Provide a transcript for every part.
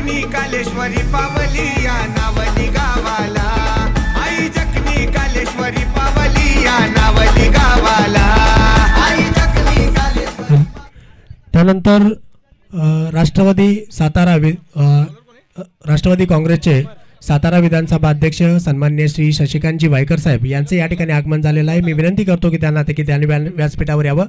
जखनी कालेश्वरी पावली या नावली गावाला आई जखनी कालेश्वरी पावली या नावली गावाला आई जखनी कालेश्वरी त्यानंतर राष्ट्रवादी सातारा राष्ट्रवादी काँग्रेसचे सातारा विधानसभा अध्यक्ष सन्मान्य श्री शशिकांतजी वायकर साहेब यांचे या ठिकाणी आगमन झालेलं आहे मी विनंती करतो की त्यांना ते की त्यांनी व्यासपीठावर यावं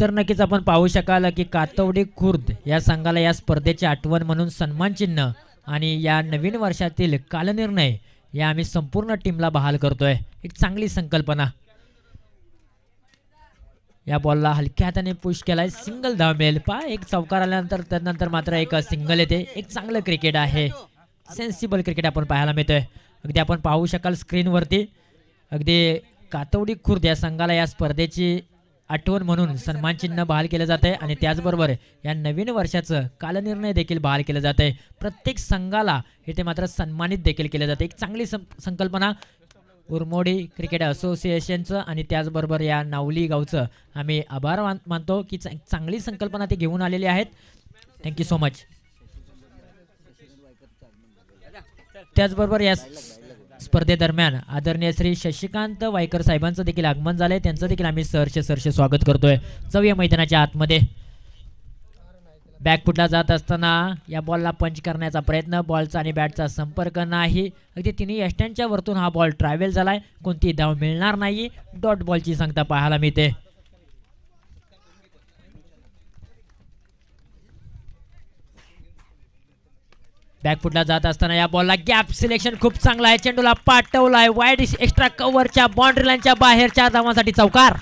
तर नक्कीच आपण पाहू शकाल की कातवडी खुर्द या संघाला या स्पर्धेची आठवण म्हणून सन्मान चिन्ह आणि या नवीन वर्षातील कालनिर्णय या आम्ही संपूर्ण टीमला बहाल करतोय एक चांगली संकल्पना या बॉलला हलक्या हाताने पुश केलाय सिंगल धाव मिळेल पा एक चौकार आल्यानंतर त्यानंतर मात्र एक सिंगल येते एक चांगलं क्रिकेट आहे सेन्सिबल क्रिकेट आपण पाहायला मिळतोय अगदी आपण पाहू शकाल स्क्रीनवरती अगदी कातवडी खुर्द या संघाला या स्पर्धेची आठवण म्हणून सन्मानचिन्ह बहाल केलं जात आहे आणि त्याचबरोबर या नवीन वर्षाचं कालनिर्णय देखील बहाल केलं जात आहे प्रत्येक संघाला इथे मात्र सन्मानित देखील केलं जाते एक चांगली संकल्पना उरमोडी क्रिकेट असोसिएशनचं आणि त्याचबरोबर या नावली गावचं आम्ही आभार मान मानतो की चांगली संकल्पना ते घेऊन आलेली आहेत थँक्यू सो मच त्याचबरोबर या स्पर्धेदरम्यान आदरणीय श्री शशिकांत वायकर साहेबांचं देखील आगमन झालंय त्यांचं देखील आम्ही सहर्ष सरशे स्वागत करतोय चव्या मैदानाच्या आतमध्ये बॅकफुटला जात असताना या बॉलला पंच करण्याचा प्रयत्न बॉलचा आणि बॅटचा संपर्क नाही अगदी तिन्ही यष्ट्यांच्या वरतून हा बॉल ट्रॅव्हल झालाय कोणती धाव मिळणार नाही डॉट बॉलची सांगता पाहायला मिळते बॅकफुटला जात असताना या बॉलला गॅप सिलेक्शन खूप चांगला आहे चेंडूला पाठवला आहे वाईड एक्स्ट्रा कव्हरच्या बाउंड्री लाईनच्या बाहेरच्या धावांसाठी चौकार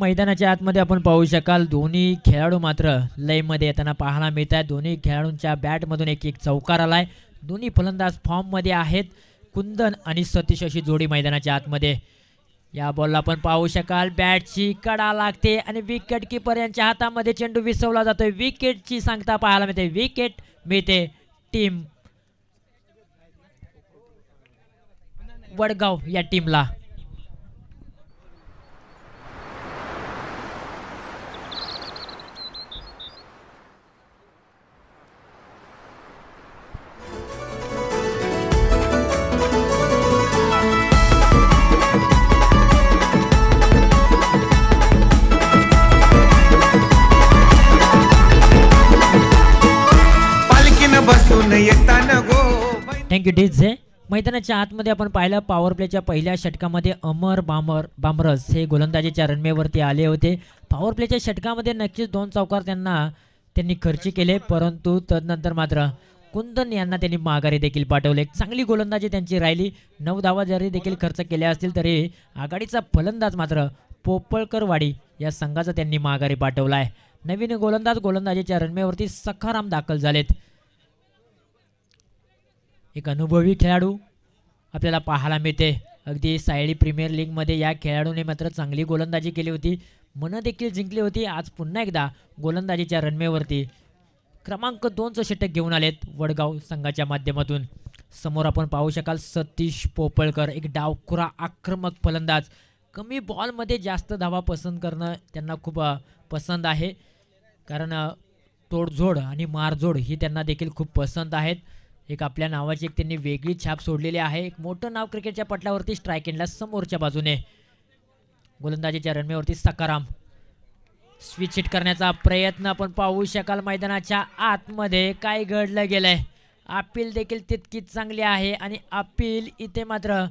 मैदानाच्या आतमध्ये आपण पाहू शकाल दोन्ही खेळाडू मात्र लयमध्ये येताना पाहायला मिळत आहे दोन्ही खेळाडूंच्या बॅटमधून एक एक चौकार आलाय दोन्ही फलंदाज फॉर्ममध्ये आहेत कुंदन आणि सतीश अशी जोडी मैदानाच्या आतमध्ये या बॉलला आपण पाहू शकाल बॅटची कडा लागते आणि विकेट किपर यांच्या हातामध्ये चेंडू विसवला जातोय विकेटची सांगता पाहायला मिळते विकेट मिळते टीम वडगाव या टीमला झे मैदानाच्या आतमध्ये आपण पाहिलं पॉवर प्लेच्या पहिल्या षटकामध्ये अमर बामर बामरस हे गोलंदाजीच्या रनवेवरती आले होते पॉवर प्लेच्या षटकामध्ये नक्कीच दोन चौकार त्यांना त्यांनी खर्च केले परंतु तदनंतर मात्र कुंदन यांना त्यांनी माघारी देखील पाठवले चांगली गोलंदाजी त्यांची राहिली नऊ धावा जरी देखील खर्च केल्या असतील तरी आघाडीचा फलंदाज मात्र पोपळकरवाडी या संघाचा त्यांनी माघारी पाठवला आहे नवीन गोलंदाज गोलंदाजीच्या रनवेवरती सखाराम दाखल झालेत एक अनुभवी खेळाडू आपल्याला पाहायला मिळते अगदी सायडी प्रीमियर लीगमध्ये या खेळाडूने मात्र चांगली गोलंदाजी केली होती मन देखील जिंकली होती आज पुन्हा एकदा गोलंदाजीच्या रनवेवरती क्रमांक दोनचं षटक घेऊन आलेत वडगाव संघाच्या माध्यमातून समोर आपण पाहू शकाल सतीश पोपळकर एक डावखुरा आक्रमक फलंदाज कमी बॉलमध्ये जास्त धावा पसंत करणं त्यांना खूप पसंत आहे कारण तोडझोड आणि मारझोड ही त्यांना देखील खूप पसंत आहेत एक आपल्या नावाची एक त्यांनी वेगळी छाप सोडलेली आहे एक मोठं नाव क्रिकेटच्या पटलावरती स्ट्रायकिंगला समोरच्या बाजूने गोलंदाजीच्या रनमेवरती सकाराम स्विच हिट करण्याचा प्रयत्न आपण पाहू शकाल मैदानाच्या आतमध्ये काय घडलं गेलंय अपील देखील तितकीच चांगली आहे आणि अपील इथे मात्र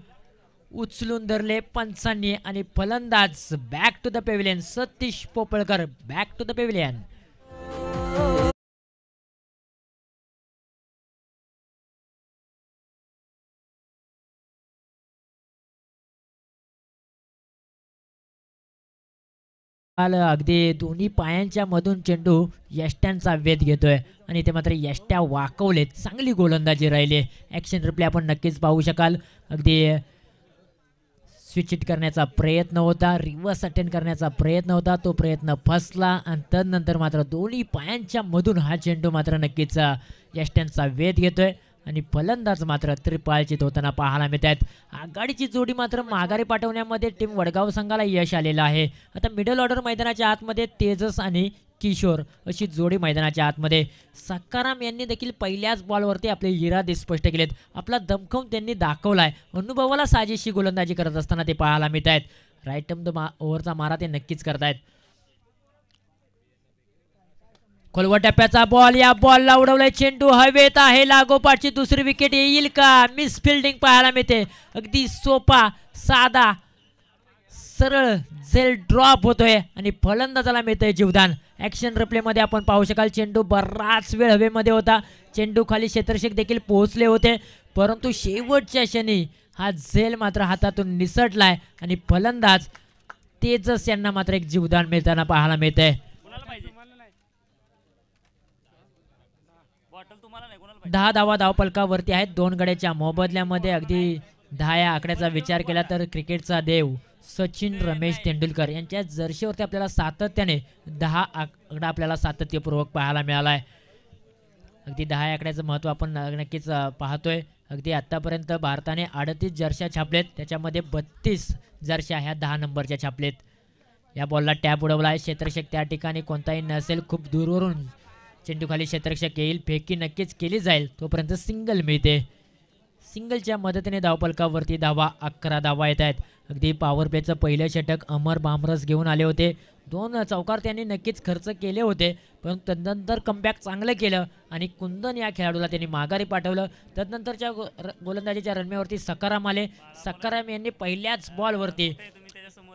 उचलून धरले पंचांनी आणि फलंदाज back to the pavilion Satish Popalkar back to the pavilion काल अगदी दोन्ही पायांच्या मधून चेंडू यष्ट्यांचा वेध घेतोय आणि ते मात्र यष्ट्या वाकवलेत चांगली गोलंदाजी राहिली ॲक्शन रिप्ले आपण नक्कीच पाहू शकाल अगदी स्विचिट करण्याचा प्रयत्न होता रिव्हर्स अटेंड करण्याचा प्रयत्न होता तो प्रयत्न फसला आणि त्यानंतर मात्र दोन्ही पायांच्या मधून हा चेंडू मात्र नक्कीच यष्ट्यांचा वेध घेतोय आणि फलंदाज मात्र त्रिपाळचित होताना पाहायला मिळत आहेत आघाडीची जोडी मात्र माघारी पाठवण्यामध्ये टीम वडगाव संघाला यश आलेलं आहे आता मिडल ऑर्डर मैदानाच्या आतमध्ये तेजस आणि किशोर अशी जोडी मैदानाच्या आतमध्ये सकाराम यांनी देखील पहिल्याच बॉलवरती आपले इरादे स्पष्ट केलेत आपला दमखम त्यांनी दाखवला आहे अनुभवाला साजेशी गोलंदाजी करत असताना ते पाहायला मिळत आहेत राईट टर्म द मा ओव्हरचा मारा ते नक्कीच करतायत खोलवा टप्प्याचा बॉल या बॉलला उडवलाय चेंडू हवेत आहे लागोपाठची दुसरी विकेट येईल का मिस फिल्डिंग पाहायला मिळते अगदी सोपा साधा सरळ झेल ड्रॉप होतोय आणि फलंदाजाला मिळतंय जीवदान ॲक्शन रप्लेमध्ये आपण पाहू शकाल चेंडू बराच वेळ हवेमध्ये होता चेंडू खाली क्षेत्रक्षेक देखील पोहोचले होते परंतु शेवटच्या क्षणी हा झेल मात्र हातातून निसटलाय आणि फलंदाज तेजस यांना मात्र एक जीवदान मिळताना पाहायला मिळतंय दहा धावा धावपलकावरती आहेत दोन गड्याच्या मोबदल्यामध्ये अगदी दहा या आकड्याचा विचार केला तर क्रिकेटचा देव सचिन रमेश तेंडुलकर यांच्या जर्शीवरती आपल्याला सातत्याने दहा आकडा आपल्याला सातत्यपूर्वक पाहायला मिळाला आहे अगदी दहा आकड्याचं महत्व आपण नक्कीच पाहतोय अगदी आतापर्यंत भारताने अडतीस जर्श्या छापलेत त्याच्यामध्ये बत्तीस जर्शा ह्या दहा नंबरच्या छापलेत या बॉलला टॅप उडवला आहे क्षेत्रक्षेक त्या ठिकाणी कोणताही नसेल खूप दूरवरून चेंडूखाली क्षेत्रक्षक येईल फेकी नक्कीच केली जाईल तोपर्यंत सिंगल मिळते सिंगलच्या मदतीने धावपलकावरती धावा अकरा धावा येत आहेत अगदी पॉवर प्लेचं पहिलं षटक अमर बामरस घेऊन आले होते दोन चौकार त्यांनी नक्कीच खर्च केले होते पण तदनंतर कमबॅक चांगलं केलं आणि कुंदन या खेळाडूला त्यांनी माघारी पाठवलं तदनंतरच्या गोलंदाजीच्या रनमेवरती सकाराम आले सकाराम यांनी पहिल्याच बॉलवरती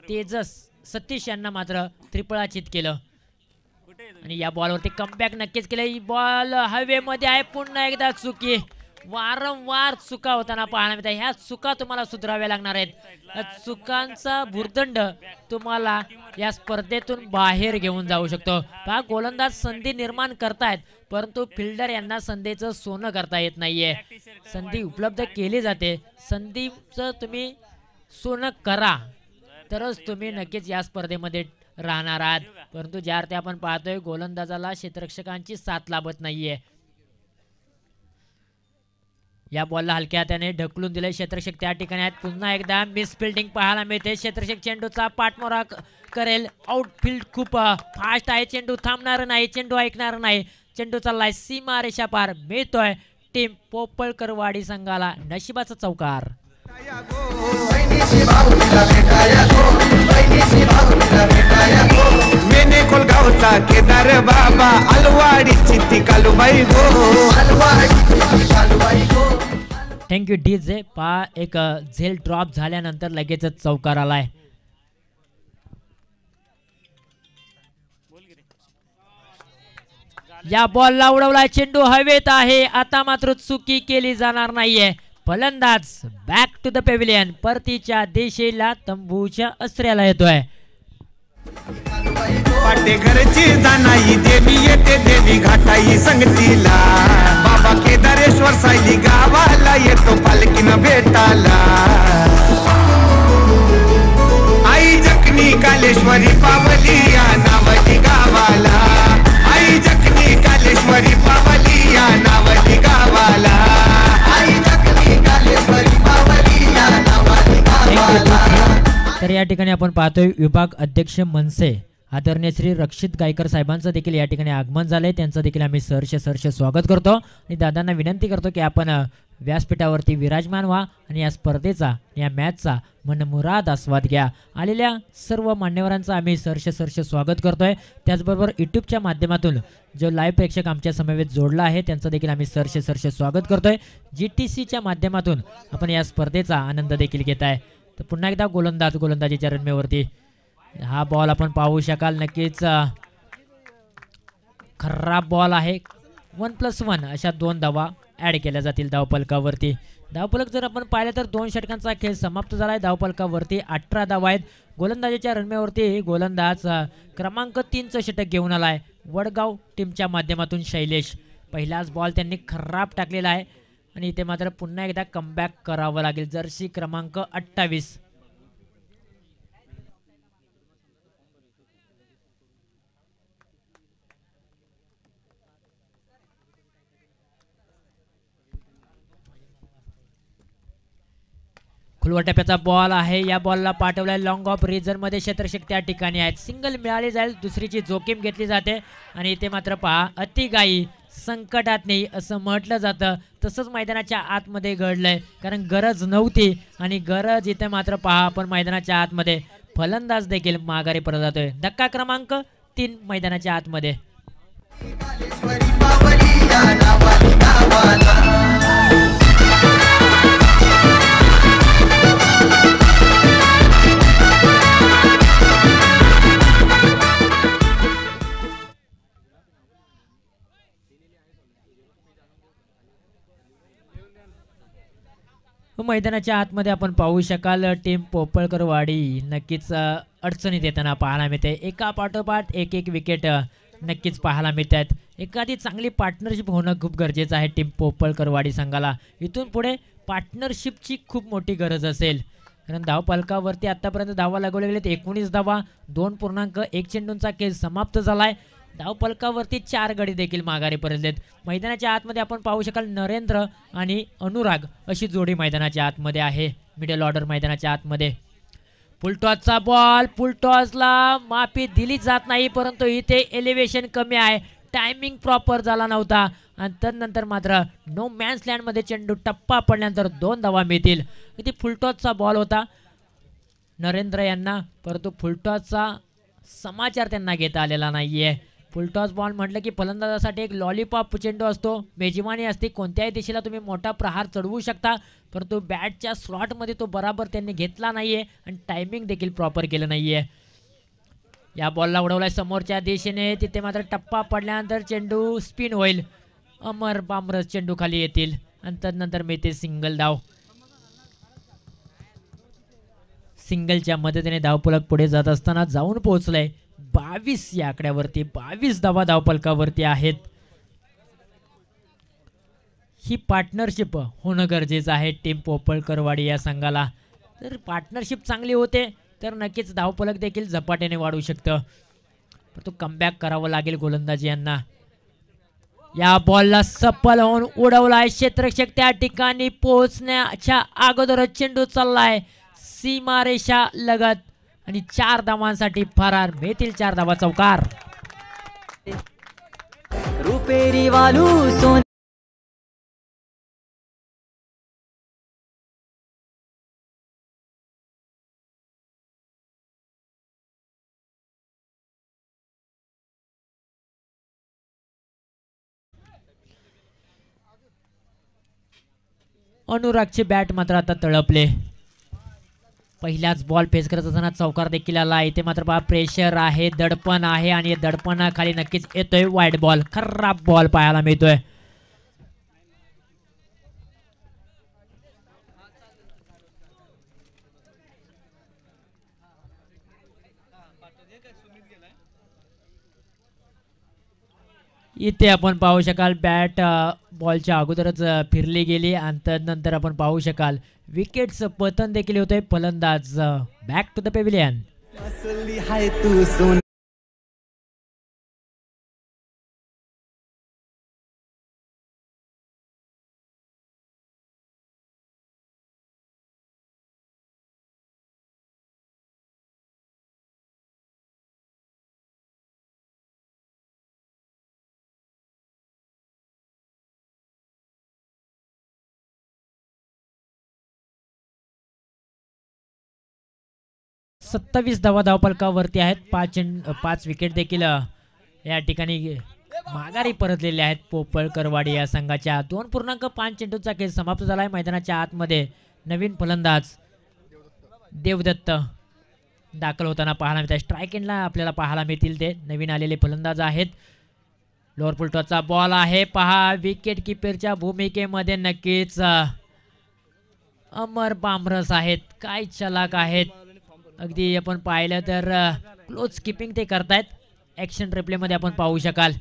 तेजस सतीश यांना मात्र त्रिपळाचित केलं आणि या बॉल बॉलवरती कमबॅक नक्कीच केलं बॉल हवेमध्ये आहे पुन्हा एकदा चुकी वारंवार चुका होताना पाहायला मिळतात ह्या चुका तुम्हाला सुधराव्या लागणार आहेत चुकांचा भूर्दंड तुम्हाला या स्पर्धेतून बाहेर घेऊन जाऊ शकतो हा गोलंदाज संधी निर्माण करतायत परंतु फिल्डर यांना संधीचं सोनं करता येत नाहीये संधी उपलब्ध केली जाते संधीचं तुम्ही सोनं करा तरच तुम्ही नक्कीच या स्पर्धेमध्ये राहणार आहात परंतु ज्या अर्थी आपण पाहतोय गोलंदाजाला क्षेत्ररक्षकांची साथ लाभत नाहीये या बॉलला हलक्या हाताने ढकलून दिले क्षेत्रक्षक त्या ठिकाणी आहेत पुन्हा एकदा मिस फिल्डिंग पाहायला मिळते क्षेत्रक्षक चेंडूचा पाठमोरा करेल आउटफील्ड खूप फास्ट आहे चेंडू थांबणार नाही चेंडू ऐकणार नाही चेंडू चाललाय सीमा रेषा पार मिळतोय टीम पोपळकरवाडी संघाला नशिबाचा चौकार thank Kedar go thank you D J पा एक झेल ड्रॉप झाल्यानंतर लगेचच चौकार आलाय या बॉलला उडवला चेंडू हवेत आहे आता मात्र चुकी केली जाणार नाहीये फलंदाज बॅक टू द पेव्हिलियन परतीच्या दिशेला तंबूच्या अस्त्र्याला येतोय पाटे घरची जाणाई देवी येते देवी घाटाई संगतीला बाबा केदारेश्वर साई गावाला येतो पालखीनं भेटाला आई जखनी कालेश्वरी पावली या नावाची गाव या ठिकाणी आपण पाहतोय विभाग अध्यक्ष मनसे आदरणीय श्री रक्षित गायकर साहेबांचं देखील या ठिकाणी आगमन झालंय त्यांचं देखील आम्ही सरशे सरसे स्वागत करतो आणि दादांना विनंती करतो की आपण व्यासपीठावरती विराजमान व्हा आणि या स्पर्धेचा या मॅचचा मनमुराद आस्वाद घ्या आलेल्या सर्व मान्यवरांचं आम्ही सरशे सरसे स्वागत करतोय त्याचबरोबर युट्यूबच्या माध्यमातून जो लाईव्ह प्रेक्षक आमच्या समवेत जोडला आहे त्यांचं देखील आम्ही सरशे सरसे स्वागत करतोय जी टी सीच्या माध्यमातून आपण या स्पर्धेचा आनंद देखील घेत आहे तर पुन्हा एकदा गोलंदाज गोलंदाजीच्या रनमेवरती हा बॉल आपण पाहू शकाल नक्कीच खराब बॉल आहे वन प्लस वन अशा दोन धावा ऍड केल्या जातील धावपलकावरती धावपलक जर आपण पाहिलं तर दोन षटकांचा खेळ समाप्त झाला आहे धावपलकावरती अठरा धावा आहेत गोलंदाजीच्या रनमेवरती गोलंदाज क्रमांक तीनचं षटक घेऊन आला आहे वडगाव टीमच्या माध्यमातून शैलेश पहिलाच बॉल त्यांनी खराब टाकलेला आहे आणि इथे मात्र पुन्हा एकदा कमबॅक करावं लागेल जर्सी क्रमांक अठ्ठावीस टप्प्याचा बॉल आहे या बॉलला पाठवलाय लॉंग ऑफ रिझन मध्ये क्षेत्रशिक त्या ठिकाणी आहेत सिंगल मिळाली जाईल दुसरीची जोखीम घेतली जाते आणि इथे मात्र पहा अतिगाई संकटात नाही असं म्हटलं जातं तसंच मैदानाच्या आतमध्ये घडलंय कारण गरज नव्हती आणि गरज इथे मात्र पहा आपण मैदानाच्या आतमध्ये फलंदाज देखील माघारी पडत जातोय धक्का क्रमांक तीन मैदानाच्या आतमध्ये मैदानाच्या आतमध्ये आपण पाहू शकाल टीम पोपळकरवाडी नक्कीच अडचणीत येताना पाहायला मिळते एका पाठोपाठ एक एक विकेट नक्कीच पाहायला मिळत आहेत एखादी चांगली पार्टनरशिप होणं खूप गरजेचं आहे टीम पोपळकरवाडी संघाला इथून पुढे पार्टनरशिपची खूप मोठी गरज असेल कारण धावपालकावरती आतापर्यंत धावा लागवले गेलेत एकोणीस धावा दोन पूर्णांक एक चेंडूंचा केस समाप्त झाला आहे धावपलकावरती चार गडी देखील माघारी परतलेत मैदानाच्या आतमध्ये आपण पाहू शकाल नरेंद्र आणि अनुराग अशी जोडी मैदानाच्या आतमध्ये आहे मिडल ऑर्डर मैदानाच्या आतमध्ये फुलटॉसचा बॉल फुलटॉसला माफी दिली जात नाही परंतु इथे एलिव्हेशन कमी आहे टायमिंग प्रॉपर झाला नव्हता आणि त्यानंतर मात्र नो मॅन्स लँडमध्ये चेंडू टप्पा पडल्यानंतर दोन धावा मिळतील इथे फुलटॉसचा बॉल होता नरेंद्र यांना परंतु फुलटॉसचा समाचार त्यांना घेता आलेला नाही आहे फुलटॉस बॉल म्हटलं की फलंदाजासाठी एक लॉलीपॉप चेंडू असतो मेजवानी असते कोणत्याही दिशेला तुम्ही मोठा प्रहार चढवू शकता परंतु बॅटच्या स्लॉटमध्ये तो बराबर त्यांनी घेतला नाही आणि टायमिंग देखील प्रॉपर केलं नाही या बॉलला उडवलाय समोरच्या दिशेने तिथे मात्र टप्पा पडल्यानंतर चेंडू स्पिन होईल अमर बामरस चेंडू खाली येतील आणि मी मिळते सिंगल धाव सिंगलच्या मदतीने धावफलक पुढे जात असताना जाऊन पोहोचलाय बावीस या आकड्यावरती बावीस धावा धावपलकावरती आहेत ही पार्टनरशिप होणं गरजेचं आहे टीम पोपळकरवाडी या संघाला तर पार्टनरशिप चांगली होते तर नक्कीच धावपलक देखील झपाट्याने वाढू शकतं परंतु कमबॅक करावं लागेल गोलंदाजी यांना या बॉलला सप्पल होऊन उडवला आहे क्षेत्रक्षक त्या ठिकाणी पोहोचण्याच्या अगोदरच चेंडू चाललाय सीमारेषा लगत आणि चार धावांसाठी फरार मेथील चार धावा चौकार रुपेरी वालू सोन बॅट मात्र आता तळपले पहिलाच बॉल फेस करत असताना चौकार देखील आला इथे मात्र पहा प्रेशर आहे दडपण आहे आणि दडपणाखाली नक्कीच येतोय वाईट बॉल खराब बॉल पाहायला मिळतोय इथे आपण पाहू शकाल बॅट बॉलच्या अगोदरच फिरली गेली आणि नंतर आपण पाहू शकाल विकेटचं पतन देखील होतंय फलंदाज बॅक टू द पेविलियन सत्तावीस धावा धावपलकावरती आहेत पाच पाच विकेट देखील या ठिकाणी माघारी परतलेले आहेत पोपळकरवाडी या संघाच्या दोन पूर्णांक पाच चेंडूचा खेळ समाप्त झाला आहे मैदानाच्या आतमध्ये नवीन फलंदाज देवदत्त दाखल होताना पाहायला मिळतात स्ट्राईक एंडला आपल्याला पाहायला मिळतील ते नवीन आलेले फलंदाज आहेत लोअर फुलटॉचा बॉल आहे पहा विकेट किपरच्या भूमिकेमध्ये नक्कीच अमर बामरस आहेत काय चलाक आहेत अगदी आपण पाहिलं तर क्लोज किपिंग ते करतायत रिप्ले मध्ये आपण पाहू शकाल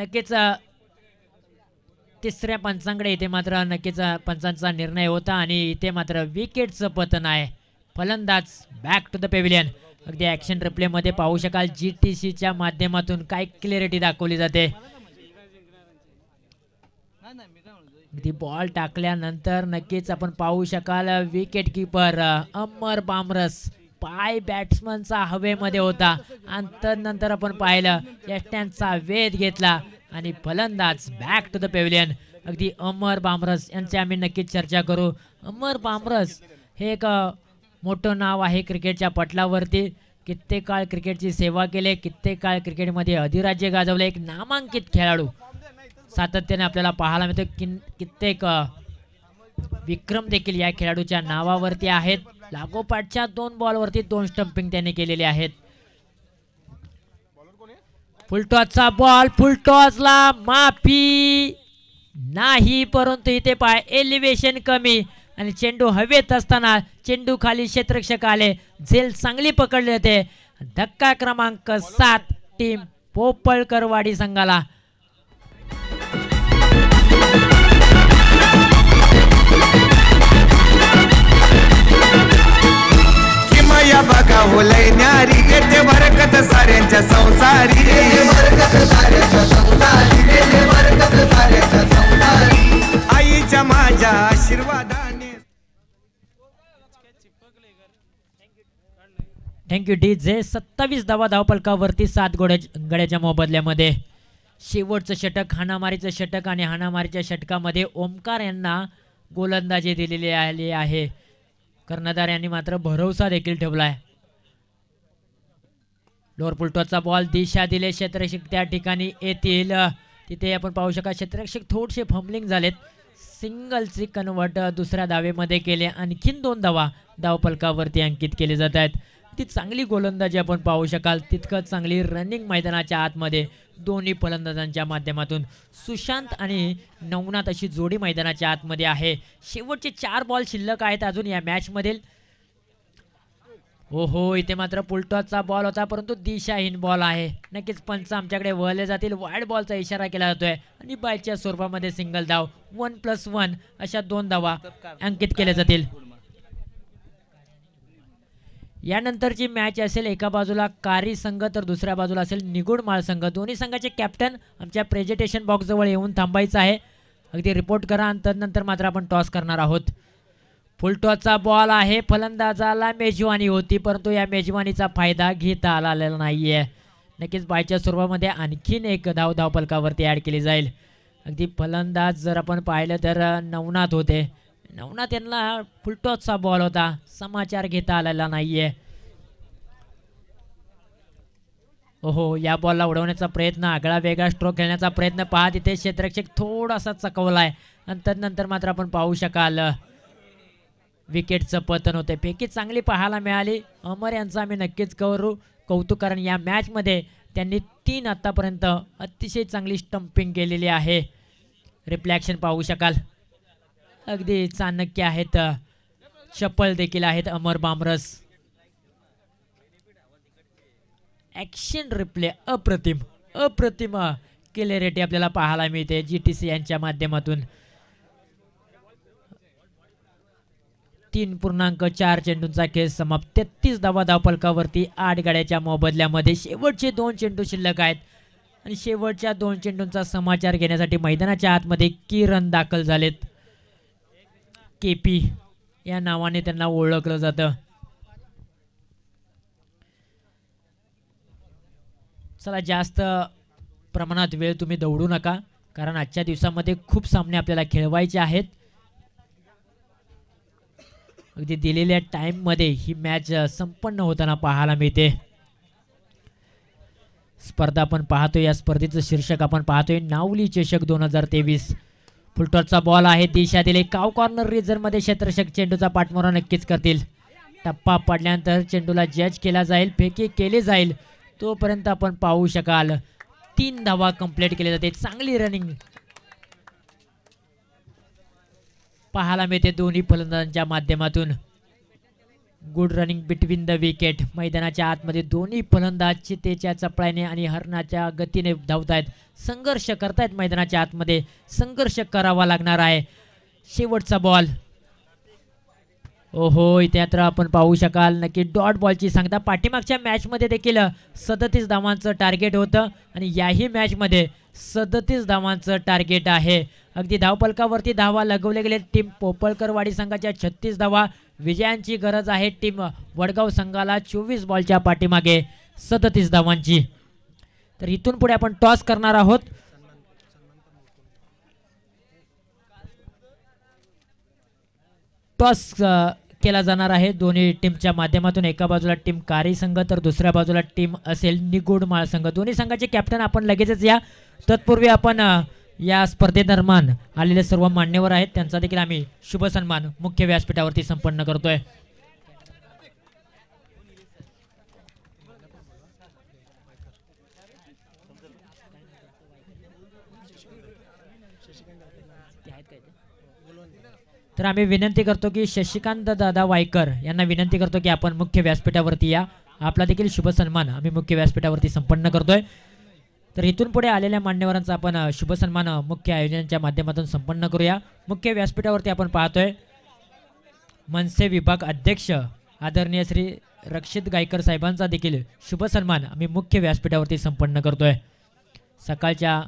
नक्कीच तिसऱ्या पंचांकडे इथे मात्र नक्कीच पंचांचा निर्णय होता आणि इथे मात्र विकेटचं पतन आहे फलंदाज बॅक टू द पेव्हिलियन अगदी रिप्ले मध्ये पाहू शकाल जी टी च्या माध्यमातून काय क्लिअरिटी दाखवली जाते अगदी बॉल टाकल्यानंतर नक्कीच आपण पाहू शकाल विकेट किपर अमर बामरस पाय बॅट्समनचा हवेमध्ये होता आणि त्यानंतर आपण पाहिलं यष्ट्यांचा वेध घेतला आणि फलंदाज बॅक टू द पेव्हिलियन अगदी अमर बामरस यांची आम्ही नक्कीच चर्चा करू अमर बामरस हे एक मोठं नाव आहे क्रिकेटच्या पटलावरती कित्येक काळ क्रिकेटची सेवा केली कित्येक काळ क्रिकेटमध्ये अधिराज्य गाजवले एक नामांकित खेळाडू सातत्याने आपल्याला पाहायला मिळतो किन कित्येक विक्रम देखील या खेळाडूच्या नावावरती आहेत लागोपाठच्या दोन बॉलवरती दोन स्टंपिंग त्याने केलेले आहेत फुलटॉसचा बॉल फुलटॉसला माफी नाही परंतु इथे पाय एलिव्हेशन कमी आणि चेंडू हवेत असताना चेंडू खाली क्षेत्रक्षक आले झेल चांगली पकडले होते धक्का क्रमांक सात टीम पोपळकरवाडी संघाला हो आईच्या माझ्या आशीर्वादा थँक्यू डी जे सत्तावीस धावा धावपलकावरती सात गोड्या गड्याच्या मोबदल्यामध्ये शेवटचं षटक हाणामारीचं षटक आणि हाणामारीच्या षटकामध्ये ओमकार यांना गोलंदाजी दिलेली आली आहे कर्णधार यांनी मात्र भरोसा देखील ठेवला आहे लोअरपुलटोचा बॉल दिशा दिले क्षेत्रक्षक त्या ठिकाणी येतील तिथे आपण पाहू शका क्षेत्रक्षक थोडसे फंबलिंग झालेत सिंगलची कन्वर्ट दुसऱ्या दावेमध्ये केले आणखीन दोन धावा धावपलकावरती अंकित केले जात आहेत ती चांगली गोलंदाजी आपण पाहू शकाल तितकंच चांगली रनिंग मैदानाच्या आतमध्ये दोन्ही फलंदाजांच्या माध्यमातून सुशांत आणि नवनाथ अशी जोडी मैदानाच्या आतमध्ये आहे शेवटचे चार बॉल शिल्लक आहेत अजून या मॅचमधील हो हो इथे मात्र पुलटॉचा बॉल होता परंतु दिशाहीन बॉल आहे नक्कीच पंच आमच्याकडे वळले जातील वाईड बॉलचा इशारा केला जातोय आणि बायच्या स्वरूपामध्ये सिंगल धाव वन प्लस वन अशा दोन धावा अंकित केल्या जातील यानंतरची मॅच असेल एका बाजूला कारी संघ तर दुसऱ्या बाजूला असेल निगुड माळ संघ दोन्ही संघाचे कॅप्टन आमच्या प्रेझेटेशन बॉक्सजवळ येऊन थांबायचं आहे अगदी रिपोर्ट करा आणि तदनंतर मात्र आपण टॉस करणार आहोत फुलटॉसचा बॉल आहे फलंदाजाला मेजवानी होती परंतु या मेजवानीचा फायदा घेता आलेला नाही आहे नक्कीच बायच्या स्वरूपामध्ये आणखीन एक धाव धावपलकावरती ॲड केली जाईल अगदी फलंदाज जर आपण पाहिलं तर नवनाथ होते नवना त्यांना फुलटॉसचा बॉल होता समाचार घेता आलेला नाहीये ओहो या बॉलला उडवण्याचा प्रयत्न आगळा वेगळा स्ट्रोक खेळण्याचा प्रयत्न पहा तिथे क्षेत्रक्षक थोडासा चकवला आहे आणि त्यानंतर मात्र आपण पाहू शकाल विकेटचं पतन होते पैकी चांगली पाहायला मिळाली अमर यांचं आम्ही नक्कीच करू कौतुक कारण या मॅचमध्ये त्यांनी तीन आत्तापर्यंत अतिशय चांगली स्टंपिंग केलेली आहे रिफ्लॅक्शन पाहू शकाल अगदी चाणक्य आहेत चप्पल देखील आहेत अमर बामरस ॲक्शन रिप्ले अप्रतिम अप्रतिम क्लिअरिटी आपल्याला पाहायला मिळते जी टी सी यांच्या माध्यमातून तीन पूर्णांक चार चेंडूंचा खेळ समाप्त तेहतीस धावा पलकावरती आठ गाड्याच्या मोबदल्यामध्ये शेवटचे दोन चेंडू शिल्लक आहेत आणि शेवटच्या दोन चेंडूंचा समाचार घेण्यासाठी मैदानाच्या आतमध्ये किरण दाखल झालेत के पी या नावाने त्यांना ओळखलं जातं चला जास्त प्रमाणात वेळ तुम्ही दौडू नका कारण आजच्या दिवसामध्ये खूप सामने आपल्याला खेळवायचे आहेत अगदी दिलेल्या टाईममध्ये ही मॅच संपन्न होताना पाहायला मिळते स्पर्धा आपण पाहतोय या स्पर्धेचं शीर्षक आपण पाहतोय नावली चषक दोन हजार तेवीस फुलटॉसचा बॉल आहे दिशा एक काव कॉर्नर रिझन मध्ये चेंडूचा पाठमोरा नक्कीच करतील टप्पा पडल्यानंतर चेंडूला जज केला जाईल फेकी केली जाईल तोपर्यंत आपण पाहू शकाल तीन धावा कंप्लीट केले जाते चांगली रनिंग पाहायला मिळते दोन्ही फलंदाजांच्या माध्यमातून good running between the wicket मैदानाच्या आतमध्ये दोन्ही फलंदाज चितेच्या चपळाने आणि हरणाच्या गतीने धावतायत आहेत संघर्ष करतायत मैदानाच्या आतमध्ये संघर्ष करावा लागणार आहे शेवटचा बॉल ओहो इथे मात्र आपण पाहू शकाल नक्की डॉट बॉलची सांगता पाठीमागच्या मॅचमध्ये देखील सदतीस धावांचं टार्गेट होतं आणि याही मॅचमध्ये सदतीस धावांचं टार्गेट आहे अगदी धावपलकावरती धावा लगवले गेले टीम पोपळकरवाडी संघाच्या छत्तीस धावा विजयांची गरज आहे टीम वडगाव संघाला चोवीस बॉलच्या पाठीमागे सदतीस धावांची तर इथून पुढे आपण टॉस करणार आहोत टॉस केला जाणार आहे दोन्ही टीमच्या माध्यमातून एका बाजूला टीम कारी संघ तर दुसऱ्या बाजूला टीम असेल निगुड माळ संघ दोन्ही संघाचे कॅप्टन आपण लगेचच या तत्पूर्वी आपण या स्पर्धेदरम्यान आलेले सर्व मान्यवर आहेत त्यांचा देखील आम्ही शुभ सन्मान मुख्य व्यासपीठावरती संपन्न करतोय तर आम्ही विनंती करतो की शशिकांत दादा वायकर यांना विनंती करतो की आपण मुख्य व्यासपीठावरती या आपला देखील शुभ सन्मान आम्ही मुख्य व्यासपीठावरती संपन्न करतोय तर इथून पुढे आलेल्या मान्यवरांचा आपण शुभ सन्मान मुख्य आयोजनाच्या माध्यमातून संपन्न करूया मुख्य व्यासपीठावरती आपण पाहतोय मनसे विभाग अध्यक्ष आदरणीय श्री रक्षित गायकर साहेबांचा देखील शुभ सन्मान आम्ही मुख्य व्यासपीठावरती संपन्न करतोय सकाळच्या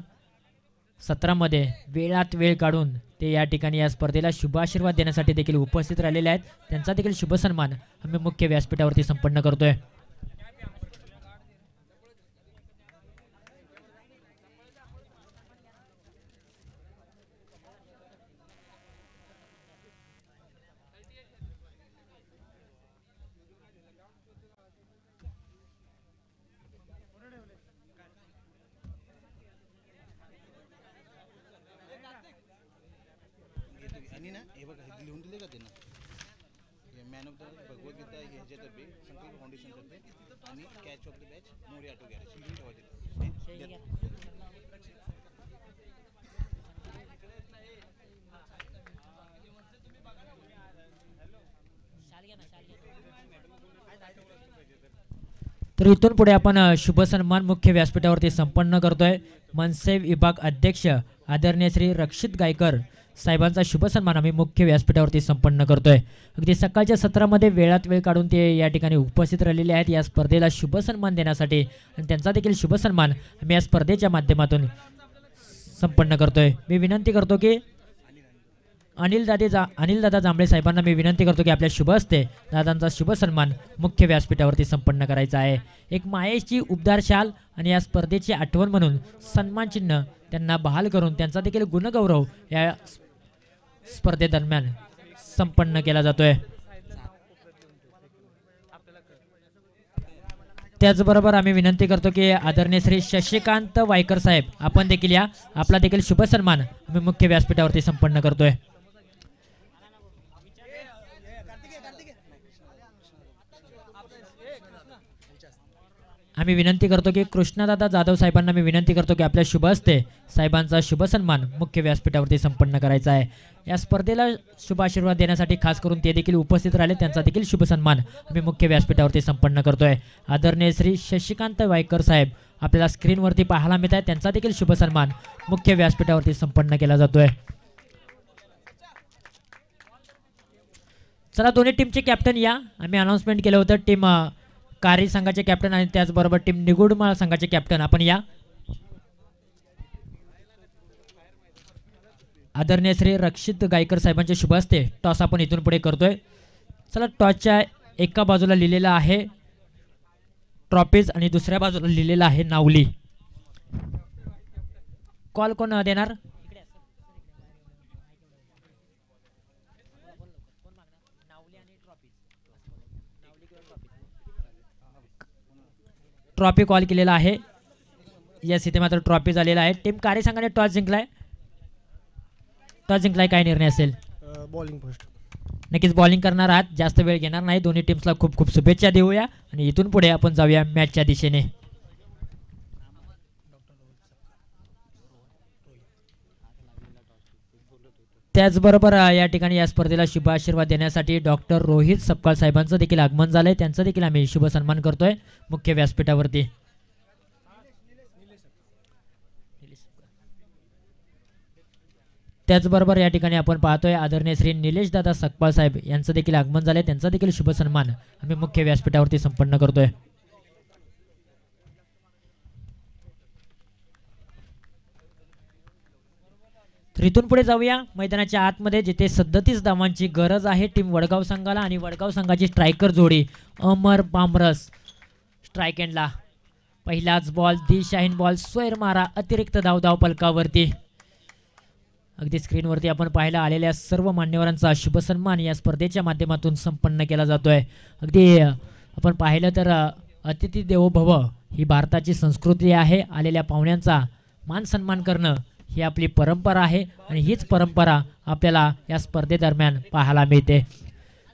सत्रामध्ये वेळात वेळ काढून ते या ठिकाणी या स्पर्धेला शुभाशीर्वाद देण्यासाठी देखील उपस्थित राहिलेले आहेत त्यांचा देखील शुभसन्मान आम्ही मुख्य व्यासपीठावरती संपन्न करतोय हे बघा हे लिहून दिले का त्यांना हे मॅन ऑफ द भगवद्गीता हे ह्याच्यातर्फे संकल्प फाउंडेशनतर्फे आणि catch of the batch Mori auto garage लिहून तर इथून पुढे आपण शुभ सन्मान मुख्य व्यासपीठावरती संपन्न करतोय मनसे विभाग अध्यक्ष आदरणीय श्री रक्षित गायकर साहेबांचा शुभसन्मान आम्ही मुख्य व्यासपीठावरती संपन्न करतोय अगदी सकाळच्या सत्रामध्ये वेळात वेळ काढून ते या ठिकाणी उपस्थित राहिलेले आहेत या स्पर्धेला शुभसन्मान देण्यासाठी आणि त्यांचा देखील शुभसन्मान आम्ही या स्पर्धेच्या माध्यमातून संपन्न करतोय मी विनंती करतो की अनिल दादे जा अनिल दादा जांभळे साहेबांना मी विनंती करतो की आपल्या शुभ असते दादांचा शुभ सन्मान मुख्य व्यासपीठावरती संपन्न करायचा आहे एक मायेची उबदार शाल आणि या स्पर्धेची आठवण म्हणून सन्मानचिन्ह त्यांना बहाल करून त्यांचा देखील गुणगौरव या स्पर्धेदरम्यान संपन्न केला जातोय त्याचबरोबर आम्ही विनंती करतो की आदरणीय श्री शशिकांत वायकर साहेब आपण देखील या आपला देखील शुभ सन्मान आम्ही मुख्य व्यासपीठावरती संपन्न करतोय आम्ही विनंती करतो की कृष्णदादा जाधव साहेबांना मी विनंती करतो की आपल्या शुभ हस्ते साहेबांचा शुभ सन्मान मुख्य व्यासपीठावरती संपन्न करायचा आहे या स्पर्धेला शुभ आशीर्वाद देण्यासाठी खास करून ते देखील उपस्थित राहिले त्यांचा देखील शुभ सन्मान आम्ही मुख्य व्यासपीठावरती संपन्न करतोय आदरणीय श्री शशिकांत वायकर साहेब आपल्याला स्क्रीनवरती पाहायला मिळत आहे त्यांचा देखील शुभ सन्मान मुख्य व्यासपीठावरती संपन्न केला जातोय चला दोन्ही टीमचे कॅप्टन या आम्ही अनाऊन्समेंट केलं होतं टीम कारी संघाचे कॅप्टन आणि त्याचबरोबर टीम निगुडमाळ संघाचे कॅप्टन आपण या आदरणीय श्री रक्षित गायकर साहेबांचे शुभ असते टॉस आपण इथून पुढे करतोय चला टॉसच्या एका बाजूला लिहिलेला आहे ट्रॉफीज आणि दुसऱ्या बाजूला लिहिलेला आहे नावली कॉल कोण देणार ट्रॉफी कॉल केलेला आहे यस इथे मात्र ट्रॉफी झालेला आहे टीम कार्य सांगाने टॉस जिंकलाय टॉस जिंकलाय काय निर्णय असेल बॉलिंग फर्स्ट नक्कीच बॉलिंग करणार आहात जास्त वेळ घेणार नाही दोन्ही टीम्सला खूप खूप शुभेच्छा देऊया आणि इथून पुढे आपण जाऊया मॅचच्या दिशेने त्याचबरोबर या ठिकाणी या स्पर्धेला शुभ आशीर्वाद देण्यासाठी डॉक्टर रोहित सपकाळ साहेबांचं देखील आगमन झालंय त्यांचं देखील आम्ही शुभ सन्मान करतोय मुख्य व्यासपीठावरती त्याचबरोबर या ठिकाणी आपण पाहतोय आदरणीय श्री निलेश दादा सकपाळ साहेब यांचं देखील आगमन झालंय त्यांचा देखील शुभ सन्मान आम्ही मुख्य व्यासपीठावरती संपन्न करतोय तर इथून पुढे जाऊया मैदानाच्या आतमध्ये जिथे सदतीस धावांची गरज आहे टीम वडगाव संघाला आणि वडगाव संघाची स्ट्रायकर जोडी अमर बामरस स्ट्राईक एंडला पहिलाच बॉल दी शाहीन बॉल स्वैर मारा अतिरिक्त धाव धाव पलकावरती अगदी स्क्रीनवरती आपण पाहायला आलेल्या सर्व मान्यवरांचा शुभ सन्मान या स्पर्धेच्या माध्यमातून संपन्न केला जातो आहे अगदी आपण पाहिलं तर अतिथी देवो भव ही भारताची संस्कृती आहे आलेल्या पाहुण्यांचा मान सन्मान करणं ही आपली परंपरा आहे आणि हीच परंपरा आपल्याला या स्पर्धेदरम्यान पाहायला मिळते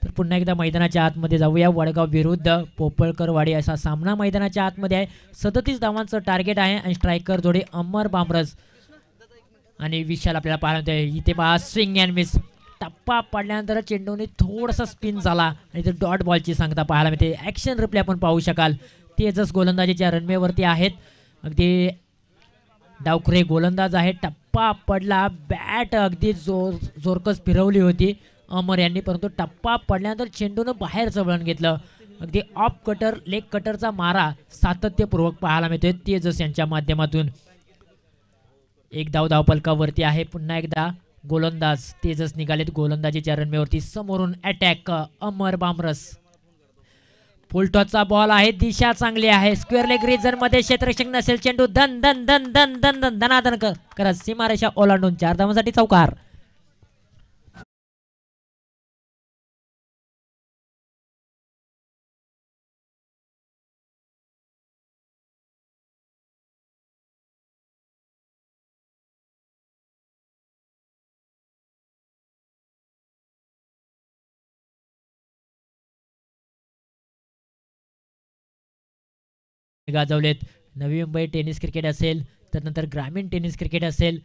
तर पुन्हा एकदा मैदानाच्या आतमध्ये जाऊया वडगाव विरुद्ध पोपळकरवाडी असा सामना मैदानाच्या आतमध्ये आहे सदतीस धावांचं टार्गेट आहे आणि स्ट्रायकर जोडे अमर बामरस आणि विशाल आपल्याला पाहायला मिळते इथे पहा स्विंग अँड मिस टप्पा पडल्यानंतर चेंडूने थोडासा स्पिन झाला आणि ते डॉट बॉलची सांगता पाहायला मिळते ॲक्शन रिप्ले आपण पाहू शकाल तेजस गोलंदाजीच्या रनवेवरती आहेत अगदी डावखुरे गोलंदाज आहे टप्पा पडला बॅट अगदी जोर जोरकस फिरवली होती अमर यांनी परंतु टप्पा पडल्यानंतर चेंडून बाहेर वळण घेतलं अगदी ऑफ कटर लेग कटरचा मारा सातत्यपूर्वक पाहायला मिळतोय तेजस यांच्या माध्यमातून एक धाव धावपलकावरती आहे पुन्हा एकदा गोलंदाज तेजस निघालेत गोलंदाजीच्या रनवेवरती समोरून अटॅक अमर बामरस चा बॉल आहे दिशा चांगली आहे स्क्वेअर लेग रिझन मध्ये क्षेत्रक्षक नसेल चेंडू धन धन धन धन धन धन धनाधन कर सीमारेषा ओलांडून चार धावांसाठी चौकार गाजवलेत नवी मुंबई टेनिस क्रिकेट असेल त्यानंतर ग्रामीण टेनिस क्रिकेट असेल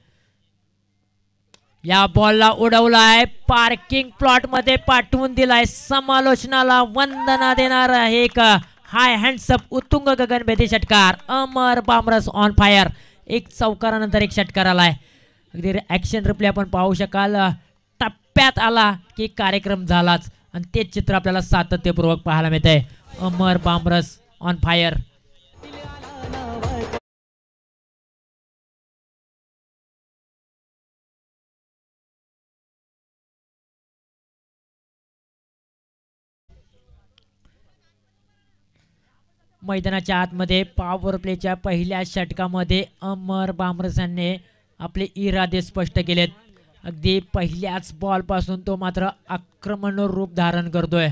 या बॉलला उडवला आहे पार्किंग प्लॉट मध्ये पाठवून दिलाय समालोचनाला वंदना देणार आहे का हाय हँडसअप उत्तुंग गगनभेदी षटकार अमर बामरस ऑन फायर एक चौकारानंतर एक षटकार आलाय अगदी ऍक्शन रिप्ले आपण पाहू शकाल टप्प्यात आला की कार्यक्रम झालाच आणि तेच चित्र आपल्याला सातत्यपूर्वक पाहायला मिळत अमर बामरस ऑन फायर मैदानाच्या आतमध्ये पॉवर प्लेच्या पहिल्या षटकामध्ये अमर बामरसांनी आपले इरादे स्पष्ट केलेत अगदी पहिल्याच बॉलपासून तो मात्र आक्रमण रूप धारण करतोय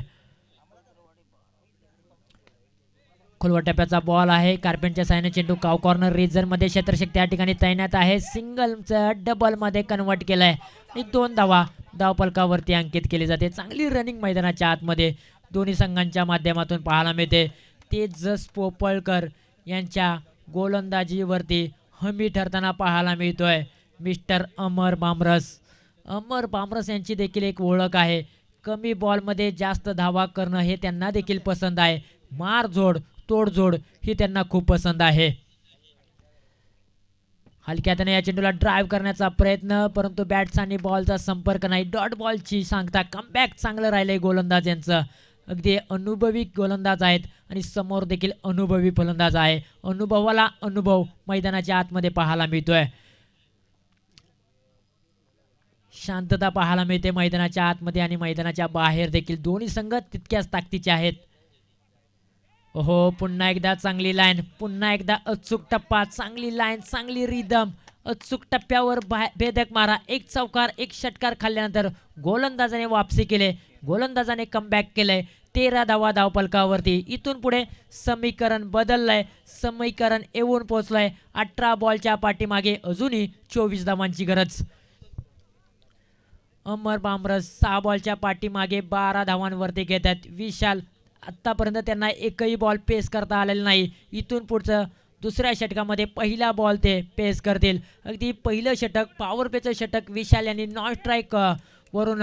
खोलवा टप्प्याचा बॉल आहे कार्पेंटच्या सायने चेंडू काव कॉर्नर मध्ये क्षेत्रशक्ती त्या ठिकाणी तैनात आहे सिंगलचं मध्ये कन्वर्ट केलाय आणि दोन धावा धावपलकावरती अंकित केली जाते चांगली रनिंग मैदानाच्या आतमध्ये दोन्ही संघांच्या माध्यमातून पाहायला मिळते तेजस पोपळकर यांच्या गोलंदाजीवरती हमी ठरताना पाहायला मिळतोय मिस्टर अमर बामरस अमर बामरस यांची देखील एक ओळख आहे कमी बॉलमध्ये जास्त धावा करणं हे त्यांना देखील पसंत आहे मारझोड तोडझोड ही त्यांना खूप पसंत आहे हलक्या त्याने या चेंडूला ड्राईव्ह करण्याचा प्रयत्न परंतु बॅट्स आणि बॉलचा संपर्क नाही डॉट बॉलची सांगता कमबॅक चांगलं राहिलंय गोलंदाज यांचं अगदी अनुभवी गोलंदाज आहेत आणि समोर देखील अनुभवी फलंदाज आहे अनुभवाला अनुभव मैदानाच्या आतमध्ये पाहायला मिळतोय शांतता पाहायला मिळते मैदानाच्या आतमध्ये आणि मैदानाच्या बाहेर देखील दोन्ही संघ तितक्याच ताकदीचे आहेत हो पुन्हा एकदा चांगली लाईन पुन्हा एकदा अचूक टप्पा चांगली लाईन चांगली रिदम अचूक टप्प्यावर भेदक मारा एक चौकार एक षटकार खाल्ल्यानंतर गोलंदाजाने वापसी केले गोलंदाजाने कमबॅक केलंय तेरा धावा धावपलकावरती इथून पुढे समीकरण बदललंय समीकरण येऊन पोहोचलंय अठरा बॉलच्या पाठीमागे अजूनही चोवीस धावांची गरज अमर बामरस सहा बॉलच्या पाठीमागे बारा धावांवरती घेतात विशाल आत्तापर्यंत त्यांना एकही बॉल पेस करता आलेला नाही इथून पुढचं दुसऱ्या षटकामध्ये पहिला बॉल ते पेस करतील अगदी पहिलं षटक पॉवर पेचं षटक विशाल यांनी नॉन स्ट्राईक वरून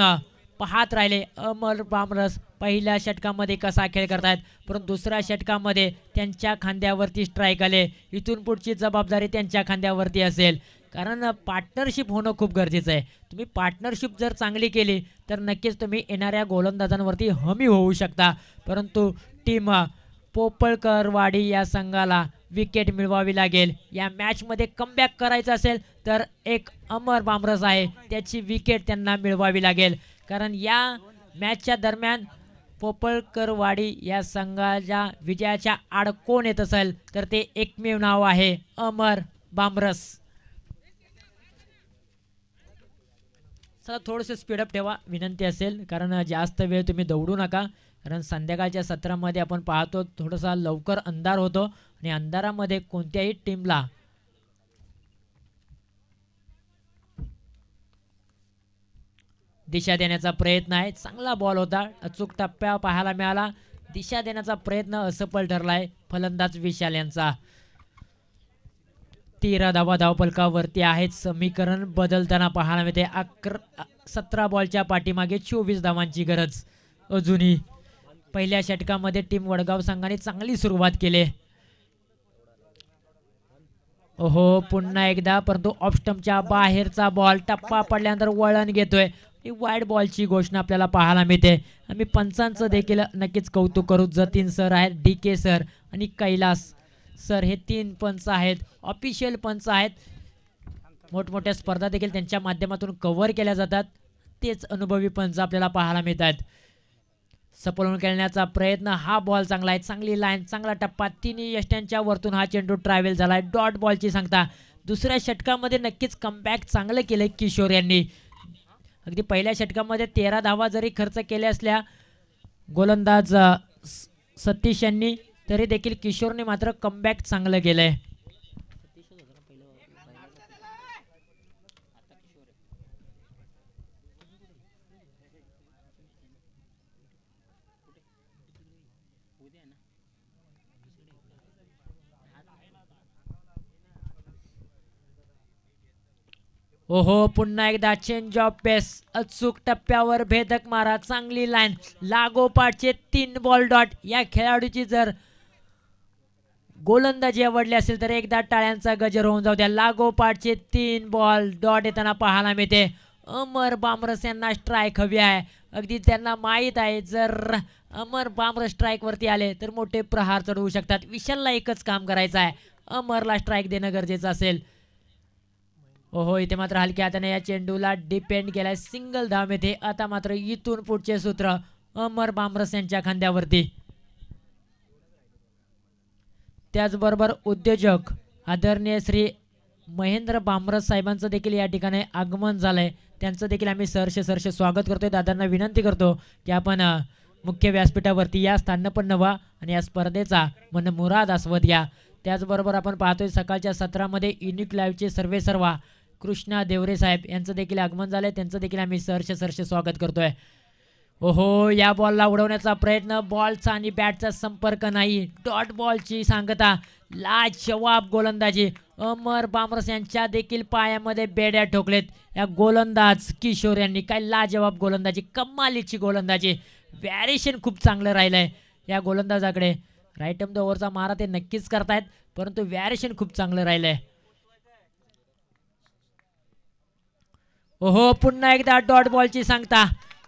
पाहत राहिले अमर बामरस पहिल्या षटकामध्ये कसा खेळ आहेत परंतु दुसऱ्या षटकामध्ये त्यांच्या खांद्यावरती स्ट्राईक आले इथून पुढची जबाबदारी त्यांच्या खांद्यावरती असेल कारण पार्टनरशिप होणं खूप गरजेचं आहे तुम्ही पार्टनरशिप जर चांगली केली तर नक्कीच तुम्ही येणाऱ्या गोलंदाजांवरती हमी होऊ शकता परंतु टीम पोपळकरवाडी या संघाला विकेट मिळवावी लागेल या मॅचमध्ये कमबॅक करायचं असेल तर एक अमर बामरस आहे त्याची विकेट त्यांना मिळवावी लागेल कारण या मॅचच्या दरम्यान पोपळकरवाडी या संघाच्या विजयाच्या आड कोण येत असेल तर ते एकमेव नाव आहे अमर बामरस चला थोडंसं स्पीडअप ठेवा विनंती असेल कारण जास्त वेळ तुम्ही दौडू नका कारण संध्याकाळच्या सत्रामध्ये आपण पाहतो थोडासा लवकर अंधार होतो आणि अंधारामध्ये कोणत्याही टीमला दिशा देण्याचा प्रयत्न आहे चांगला बॉल होता अचूक टप्प्या पाहायला मिळाला दिशा देण्याचा प्रयत्न असफल ठरला आहे फलंदाज विशाल यांचा तेरा धावा धावपलकावरती आहेत समीकरण बदलताना पाहायला मिळते अकरा सतरा बॉलच्या पाठीमागे चोवीस धावांची गरज अजूनही पहिल्या षटकामध्ये टीम वडगाव संघाने चांगली सुरुवात केली ओहो पुन्हा एकदा परंतु ऑप्स्टमच्या बाहेरचा बॉल टप्पा पडल्यानंतर वळण घेतोय वाईट बॉलची घोषणा आपल्याला पाहायला मिळते आम्ही पंचांचं देखील नक्कीच कौतुक करू जतीन सर आहेत डी के सर आणि कैलास सर हे तीन पंच आहेत ऑफिशियल पंच आहेत मोठमोठ्या स्पर्धा देखील त्यांच्या माध्यमातून कव्हर केल्या जातात तेच अनुभवी पंच आपल्याला पाहायला मिळतात सपोलून खेळण्याचा प्रयत्न हा बॉल चांगला आहे चांगली लाईन चांगला टप्पा तिन्ही यष्ट्यांच्या वरतून हा चेंडू ट्रॅव्हल झाला आहे डॉट बॉलची सांगता दुसऱ्या षटकामध्ये नक्कीच कमबॅक चांगलं केलं किशोर यांनी अगदी पहिल्या षटकामध्ये तेरा धावा जरी खर्च केल्या असल्या गोलंदाज सतीश यांनी तरी देखील किशोरने मात्र कमबॅक चांगलं केलं आहे ओहो पुन्हा एकदा चेंज ऑफ पेस अचूक टप्प्यावर भेदक मारा चांगली लाईन लागोपाठचे तीन बॉल डॉट या खेळाडूची जर गोलंदाजी आवडली असेल तर एकदा टाळ्यांचा गजर होऊन जाऊ द्या लागोपाठचे तीन बॉल डॉट येताना पाहायला मिळते अमर बामरस यांना स्ट्राईक हवी आहे अगदी त्यांना माहीत आहे जर अमर बामरस स्ट्राईकवरती आले तर मोठे प्रहार चढवू शकतात विशालला एकच काम करायचं आहे अमरला स्ट्राईक देणं गरजेचं असेल हो, हो इथे मात्र हलक्या हाताने या चेंडूला डिपेंड केलाय सिंगल धाम येथे आता मात्र इथून पुढचे सूत्र अमर बामरस यांच्या खांद्यावरती त्याचबरोबर उद्योजक आदरणीय श्री महेंद्र बामरस साहेबांचं देखील या ठिकाणी आगमन झालंय त्यांचं देखील आम्ही सरसे सरसे स्वागत करतोय दादांना विनंती करतो की आपण मुख्य व्यासपीठावरती या पण नवा आणि या स्पर्धेचा मन मुराद आस्वाद घ्या त्याचबरोबर आपण पाहतोय सकाळच्या सत्रामध्ये युनिक लाईव्हचे सर्वे सर्वा कृष्णा देवरे साहेब यांचं देखील आगमन झालं आहे त्यांचं देखील आम्ही सरश सरश स्वागत करतोय ओहो या बॉलला उडवण्याचा प्रयत्न बॉलचा आणि बॅटचा संपर्क नाही डॉट बॉलची सांगता लाजवाब गोलंदाजी अमर बामरस यांच्या देखील पायामध्ये बेड्या ठोकलेत या गोलंदाज किशोर यांनी काय लाजवाब गोलंदाजी कमालीची गोलंदाजी व्हॅरिएशन खूप चांगलं राहिलं आहे या गोलंदाजाकडे राईट द ओव्हरचा मारा ते नक्कीच करतायत परंतु व्हॅरिएशन खूप चांगलं राहिलं आहे ओहो पुन्हा एकदा डॉट बॉलची सांगता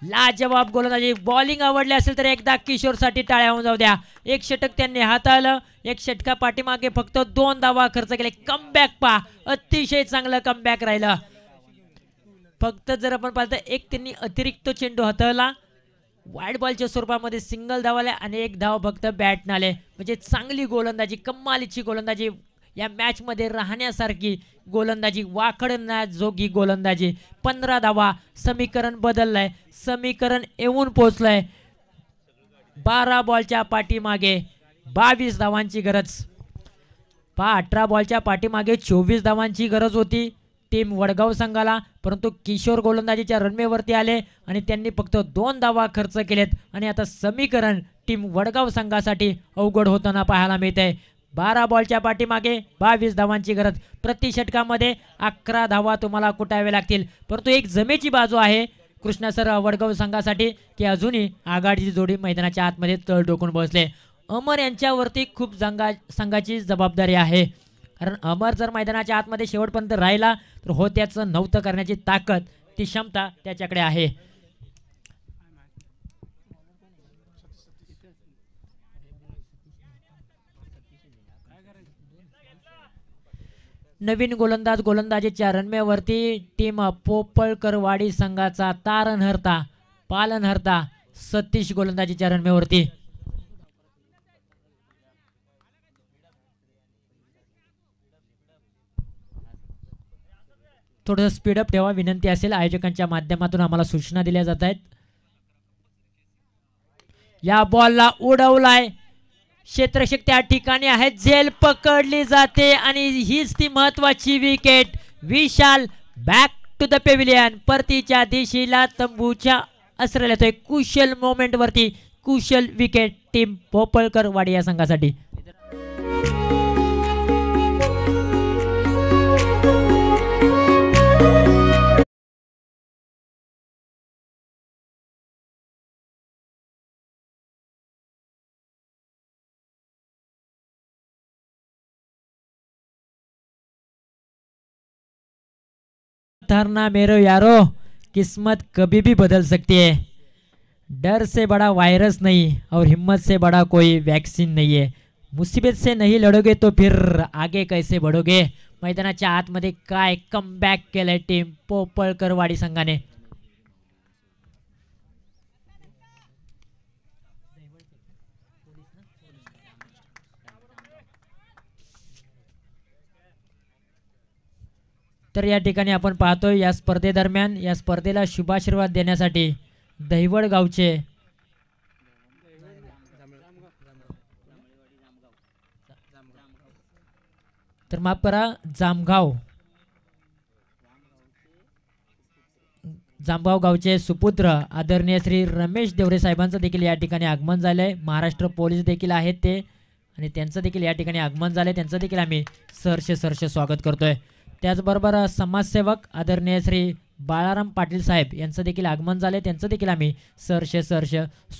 लाजवाब गोलंदाजी बॉलिंग आवडली असेल तर एकदा किशोरसाठी टाळ्या होऊन जाऊ द्या एक षटक त्यांनी हाताळलं एक षटका पाठीमागे फक्त दोन धावा खर्च केले कमबॅक पा अतिशय चांगलं कमबॅक राहिलं फक्त जर आपण पाहतो एक त्यांनी अतिरिक्त चेंडू हाताळला वाईट बॉलच्या स्वरूपामध्ये सिंगल धावाला आणि एक धाव फक्त बॅट नाले म्हणजे चांगली गोलंदाजी कमालीची गोलंदाजी या मॅचमध्ये राहण्यासारखी गोलंदाजी जोगी गोलंदाजी पंधरा धावा समीकरण बदललाय समीकरण येऊन पोचलं बारा बॉलच्या पाठीमागे बावीस धावांची गरज पहा अठरा बॉलच्या पाठीमागे चोवीस धावांची गरज होती टीम वडगाव संघाला परंतु किशोर गोलंदाजीच्या रनवेवरती आले आणि त्यांनी फक्त दोन धावा खर्च केलेत आणि आता समीकरण टीम वडगाव संघासाठी अवघड होताना पाहायला मिळत आहे बारा बॉलच्या पाठीमागे बावीस धावांची गरज प्रति षटकामध्ये अकरा धावा तुम्हाला कुटावे लागतील परंतु एक जमेची बाजू आहे सर वडगाव संघासाठी की अजूनही आघाडीची जोडी मैदानाच्या आतमध्ये तळ डोकून बसले अमर यांच्यावरती खूप जंगा संघाची जबाबदारी आहे कारण अमर जर मैदानाच्या आतमध्ये शेवटपर्यंत राहिला तर हो त्याचं नव्हतं करण्याची ताकद ती क्षमता त्याच्याकडे आहे नवीन गोलंदाज गोलंदाजीच्या रनमेवरती टीम पोपळकरवाडी संघाचा तारण हरता पालन हरता सतीश गोलंदाजीच्या रनमेवरती थोडस स्पीडअप ठेवा विनंती असेल आयोजकांच्या माध्यमातून आम्हाला सूचना दिल्या जात आहेत या बॉलला उडवलाय क्षेत्रक्षक त्या ठिकाणी आहेत जेल पकडली जाते आणि हीच ती महत्वाची wicket Vishal back to the pavilion परतीच्या दिशेला तंबूच्या तो एक कुशल वरती कुशल विकेट टीम भोपळकर वाडिया संघासाठी धरना मेरो यारो किस्मत कभी भी बदल सकती है डर से बड़ा वायरस नहीं और हिम्मत से बड़ा कोई वैक्सीन नहीं है मुसीबत से नहीं लड़ोगे तो फिर आगे कैसे बढोगे मैदानाच्या आतमध्ये काय कम के केलंय टीम पोपळकरवाडी संघाने तर या ठिकाणी आपण पाहतोय या स्पर्धेदरम्यान या स्पर्धेला शुभाशीर्वाद देण्यासाठी दहिवड गावचे तर माफ करा जामगाव जामगाव गावचे सुपुत्र आदरणीय श्री रमेश देवरे साहेबांचं देखील या ठिकाणी आगमन झालंय महाराष्ट्र पोलीस देखील आहेत ते आणि त्यांचं देखील या ठिकाणी आगमन झालंय त्यांचं देखील आम्ही सरसे सरसे स्वागत करतोय त्याचबरोबर समाजसेवक आदरणीय श्री बाळाराम पाटील साहेब यांचं देखील आगमन झालं त्यांचं देखील आम्ही सरशे सरश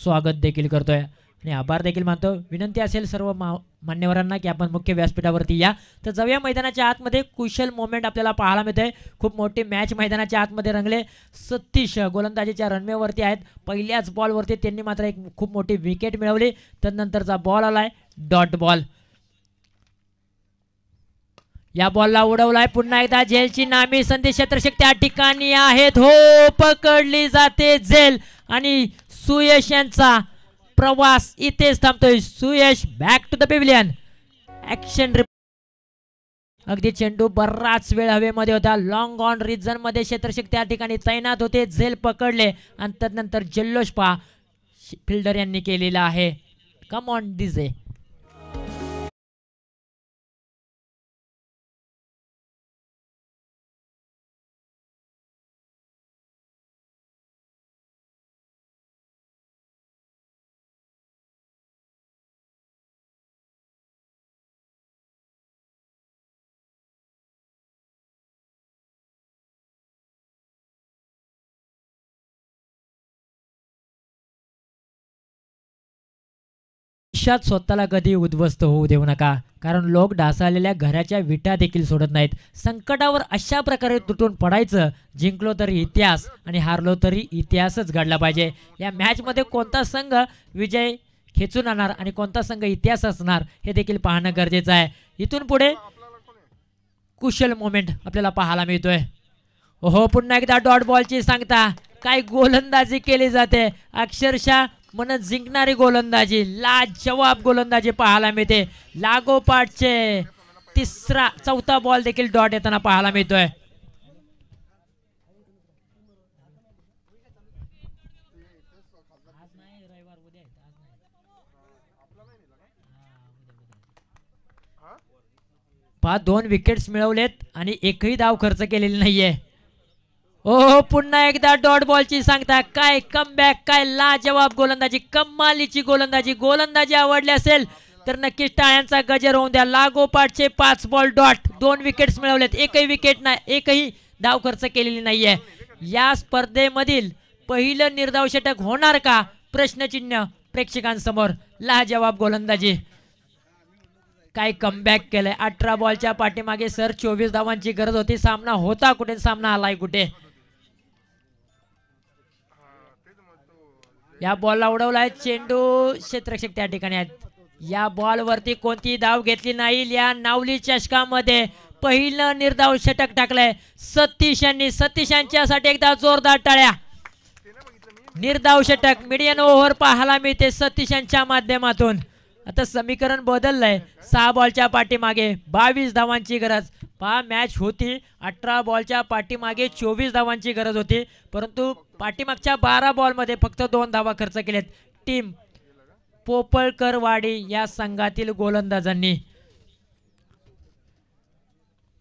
स्वागत देखील करतोय आणि आभार देखील मानतो विनंती असेल सर्व मा मान्यवरांना की आपण मुख्य व्यासपीठावरती या तर जाऊया मैदानाच्या आतमध्ये कुशल मोमेंट आपल्याला पाहायला मिळतंय आहे खूप मोठी मॅच मैदानाच्या आतमध्ये रंगले सत्तीस गोलंदाजीच्या रनवेवरती आहेत पहिल्याच बॉलवरती त्यांनी मात्र एक खूप मोठी विकेट मिळवली त्यानंतरचा बॉल आला डॉट बॉल या बॉलला उडवलाय पुन्हा एकदा झेलची नामी संधी क्षेत्रशक्ती त्या ठिकाणी आहेत हो पकडली जाते झेल आणि सुयश यांचा प्रवास इथेच थांबतोय Suyash back to the action अगदी चेंडू बराच वेळ हवेमध्ये होता लॉंग ऑन रिजन मध्ये क्षेत्रशक्ती त्या ठिकाणी तैनात होते झेल पकडले आणि त्यानंतर जल्लोष पा फिल्डर यांनी केलेला आहे कम ऑन आयुष्यात स्वतःला कधी उद्ध्वस्त होऊ देऊ नका कारण लोक डासाळलेल्या घराच्या विटा देखील सोडत नाहीत संकटावर अशा प्रकारे तुटून पडायचं जिंकलो तरी इतिहास आणि हारलो तरी इतिहासच घडला पाहिजे या मॅचमध्ये कोणता संघ विजय खेचून आणणार आणि कोणता संघ इतिहास असणार हे देखील पाहणं गरजेचं आहे इथून पुढे कुशल मोमेंट आपल्याला पाहायला मिळतोय हो पुन्हा एकदा डॉट बॉलची सांगता काय गोलंदाजी केली जाते अक्षरशः मन जिंकणारी गोलंदाजी जवाब गोलंदाजी पाहायला मिळते लागोपाठचे तिसरा चौथा बॉल देखील डॉट येताना पाहायला मिळतोय पहा दोन विकेट्स मिळवलेत आणि एकही धाव खर्च केलेली नाहीये ओ पुन्हा एकदा डॉट बॉलची सांगता काय कम बॅक काय लाजवाब गोलंदाजी कमालीची गोलंदाजी गोलंदाजी आवडली असेल तर नक्कीच टाळ्यांचा गजर होऊन द्या लागोपाठचे पाच बॉल डॉट दोन विकेट्स मिळवलेत एकही विकेट नाही एकही धाव खर्च केलेली नाहीये या स्पर्धेमधील पहिलं निर्धाव षटक होणार का प्रश्नचिन्ह प्रेक्षकांसमोर लाजवाब गोलंदाजी काय कमबॅक केलंय अठरा बॉलच्या पाठीमागे सर चोवीस धावांची गरज होती सामना होता कुठे सामना आलाय कुठे या बॉलला उडवला चेंडू क्षेत्रक्षक त्या ठिकाणी आहेत या बॉलवरती कोणती धाव घेतली नाही या नावली चषकामध्ये पहिलं निर्धाव षटक टाकलंय सतीश यांनी सतीश यांच्यासाठी एकदा जोरदार टाळ्या निर्धाव षटक मिडियन ओव्हर पाहायला मिळते सतीश यांच्या माध्यमातून आता समीकरण बदललंय सहा बॉलच्या पाठीमागे बावीस धावांची गरज पहा मॅच होती अठरा बॉलच्या पाठीमागे चोवीस धावांची गरज होती परंतु पाठीमागच्या बारा बॉलमध्ये फक्त दोन धावा खर्च केल्यात टीम पोपळकरवाडी या संघातील गोलंदाजांनी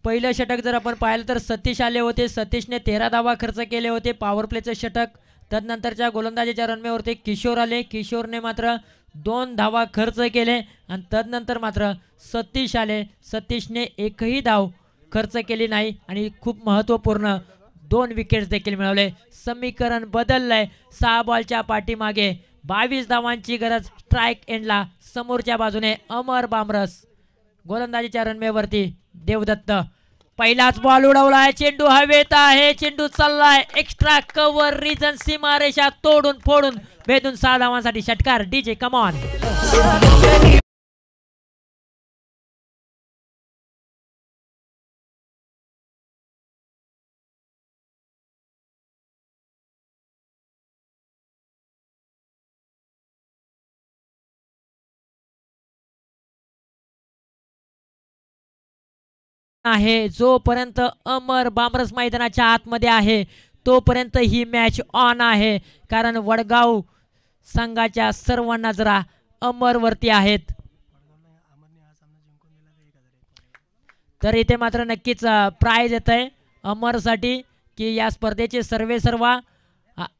पहिलं षटक जर आपण पाहिलं तर सतीश आले होते सतीशने तेरा धावा खर्च केले होते पॉवर प्लेचे षटक तदनंतरच्या गोलंदाजीच्या रनमेवरती किशोर आले किशोरने मात्र दोन धावा खर्च केले आणि तदनंतर मात्र सतीश आले सतीशने एकही धाव खर्च केली नाही आणि खूप महत्त्वपूर्ण दोन विकेट्स देखील मिळवले समीकरण बदललंय सहा बॉलच्या पाठीमागे बावीस धावांची गरज स्ट्राईक एंडला समोरच्या बाजूने अमर बामरस गोलंदाजीच्या रनवेवरती देवदत्त पहिलाच बॉल उडवलाय चेंडू हवेत आहे चेंडू चाललाय एक्स्ट्रा कव्हर रिजन सीमारेषा तोडून फोडून भेदून सहा धावांसाठी षटकार डीजे कमॉन आहे जोपर्यंत अमर बामरस मैदानाच्या आतमध्ये आहे तोपर्यंत ही मॅच ऑन आहे कारण वडगाव संघाच्या सर्वांना जरा अमरवरती आहेत तर इथे मात्र नक्कीच प्राईज येत आहे अमरसाठी की या स्पर्धेचे सर्वे सर्वा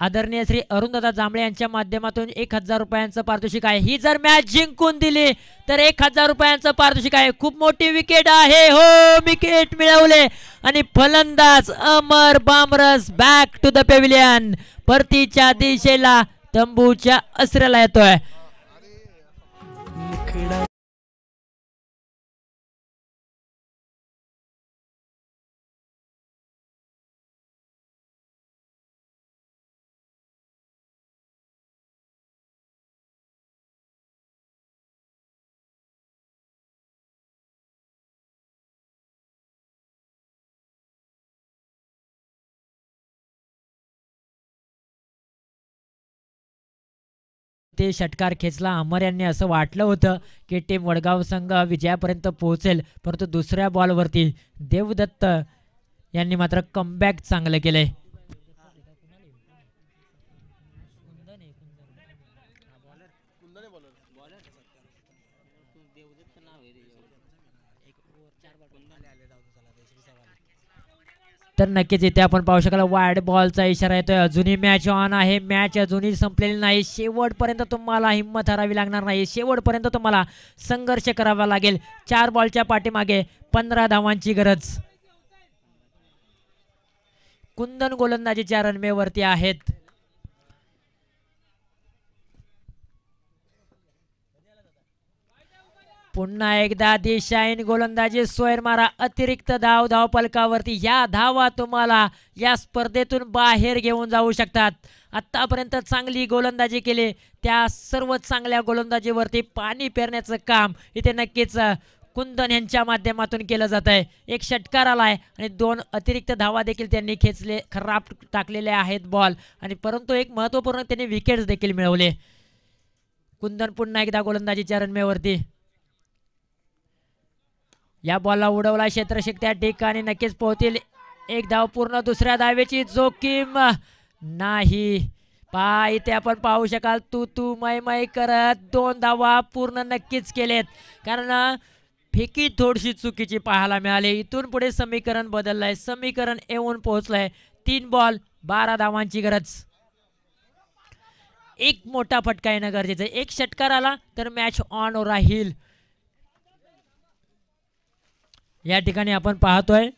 आदरणीय श्री अरुणदादा जांभळे यांच्या माध्यमातून एक हजार रुपयांचं पारितोषिक आहे ही जर मॅच जिंकून दिली तर एक हजार रुपयांचं पारितोषिक आहे खूप मोठी विकेट आहे हो विकेट मिळवले आणि फलंदाज Amar Bamras back to the pavilion परतीच्या दिशेला तंबूच्या असऱ्याला येतोय ते षटकार खेचला अमर यांनी असं वाटलं होतं की टीम वडगाव संघ विजयापर्यंत पोहोचेल परंतु दुसऱ्या बॉलवरती देवदत्त यांनी मात्र कमबॅक चांगलं केलं तर नक्कीच इथे आपण पाहू शकाल वाईड बॉलचा इशारा येतोय अजूनही मॅच ऑन आहे मॅच अजूनही संपलेली नाही शेवटपर्यंत तुम्हाला हिंमत हरावी लागणार नाही शेवटपर्यंत तुम्हाला संघर्ष करावा लागेल चार बॉलच्या पाठीमागे पंधरा धावांची गरज कुंदन गोलंदाजीच्या रनवेवरती आहेत पुन्हा एकदा देशाईन गोलंदाजी सोयर मारा अतिरिक्त धाव धाव पलकावरती या धावा तुम्हाला या स्पर्धेतून बाहेर घेऊन जाऊ शकतात आत्तापर्यंत चांगली गोलंदाजी केली त्या सर्व चांगल्या गोलंदाजीवरती पाणी पेरण्याचं काम इथे नक्कीच कुंदन यांच्या माध्यमातून केलं जात आहे एक षटकार आला आहे आणि दोन अतिरिक्त धावा देखील त्यांनी खेचले खराब टाकलेले आहेत बॉल आणि परंतु एक महत्त्वपूर्ण त्यांनी विकेट्स देखील मिळवले कुंदन पुन्हा एकदा गोलंदाजीच्या रनमेवरती या बॉलला उडवला क्षेत्र त्या ठिकाणी नक्कीच पोहतील एक धाव पूर्ण दुसऱ्या धावेची जोखीम नाही पा इथे आपण पाहू शकाल तू तू मै मय करत दोन धावा पूर्ण नक्कीच केलेत कारण फिकी थोडीशी चुकीची पाहायला मिळाली इथून पुढे समीकरण बदललंय समीकरण येऊन पोहोचलं तीन बॉल बारा धावांची गरज एक मोठा फटका येणं गरजेचं एक षटकार आला तर मॅच ऑन राहील या ठिकाणी आपण पाहतोय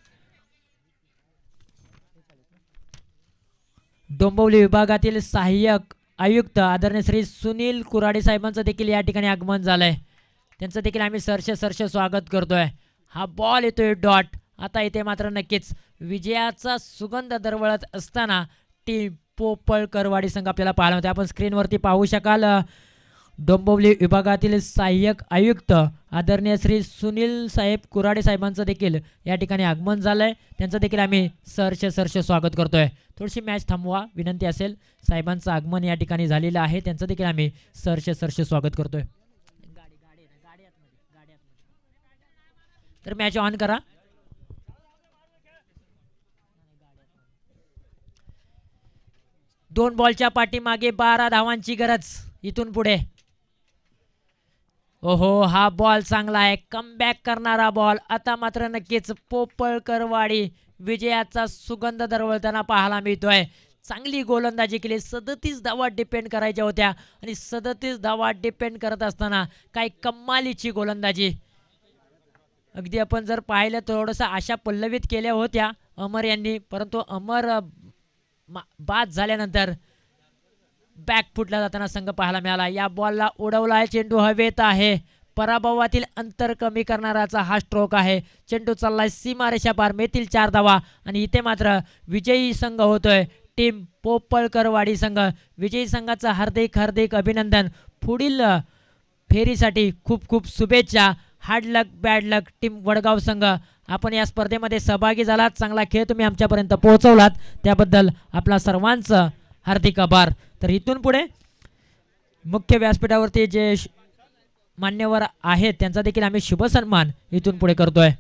डोंबवली विभागातील सहाय्यक आयुक्त आदरणीय श्री सुनील कुराडे साहेबांचं देखील या ठिकाणी आगमन झालंय त्यांचं देखील आम्ही सरसे सरसे स्वागत करतोय हा बॉल येतोय डॉट आता इथे मात्र नक्कीच विजयाचा सुगंध दरवळत असताना टीम पोपळ करवाडी संघ आपल्याला पाहायला होता आपण स्क्रीनवरती पाहू शकाल डोंबिवली विभागातील सहाय्यक आयुक्त आदरणीय श्री सुनील साहेब कुराडे साहेबांचं देखील या ठिकाणी आगमन झालं आहे त्यांचं देखील आम्ही सरश सरश स्वागत करतो आहे थोडीशी मॅच थांबवा विनंती असेल साहेबांचं आगमन या ठिकाणी झालेलं आहे त्यांचं देखील आम्ही सरश सरश स्वागत करतो तर मॅच ऑन करा दोन बॉलच्या पाठीमागे बारा धावांची गरज इथून पुढे ओहो हा बॉल चांगला आहे कमबॅक करणारा बॉल आता मात्र नक्कीच पोपळकरवाडी विजयाचा सुगंध दरवळताना पाहायला मिळतोय चांगली गोलंदाजी केली सदतीस धावा डिपेंड करायच्या होत्या आणि सदतीस धावा डिपेंड करत असताना काही कमालीची गोलंदाजी अगदी आपण जर पाहिलं थोडंसं आशा पल्लवित केल्या होत्या अमर यांनी परंतु अमर बाद झाल्यानंतर बॅकफुटला जाताना संघ पाहायला मिळाला या बॉलला उडवला आहे चेंडू हवेत आहे पराभवातील अंतर कमी करणाराचा हा स्ट्रोक आहे चेंडू चाललाय सीमारेषा पार मेथील चार धावा आणि इथे मात्र विजयी संघ होतोय टीम पोपळकरवाडी संघ विजयी संघाचं हार्दिक हार्दिक अभिनंदन पुढील फेरीसाठी खूप खूप शुभेच्छा hard luck bad luck team Vadgaon संघ आपण या स्पर्धेमध्ये सहभागी झालात चांगला खेळ तुम्ही आमच्यापर्यंत पोहोचवलात त्याबद्दल आपला सर्वांचं हार्दिक आभार तर इथून पुढे मुख्य व्यासपीठावरती जे मान्यवर आहेत त्यांचा देखील आम्ही शुभसन्मान इथून पुढे करतोय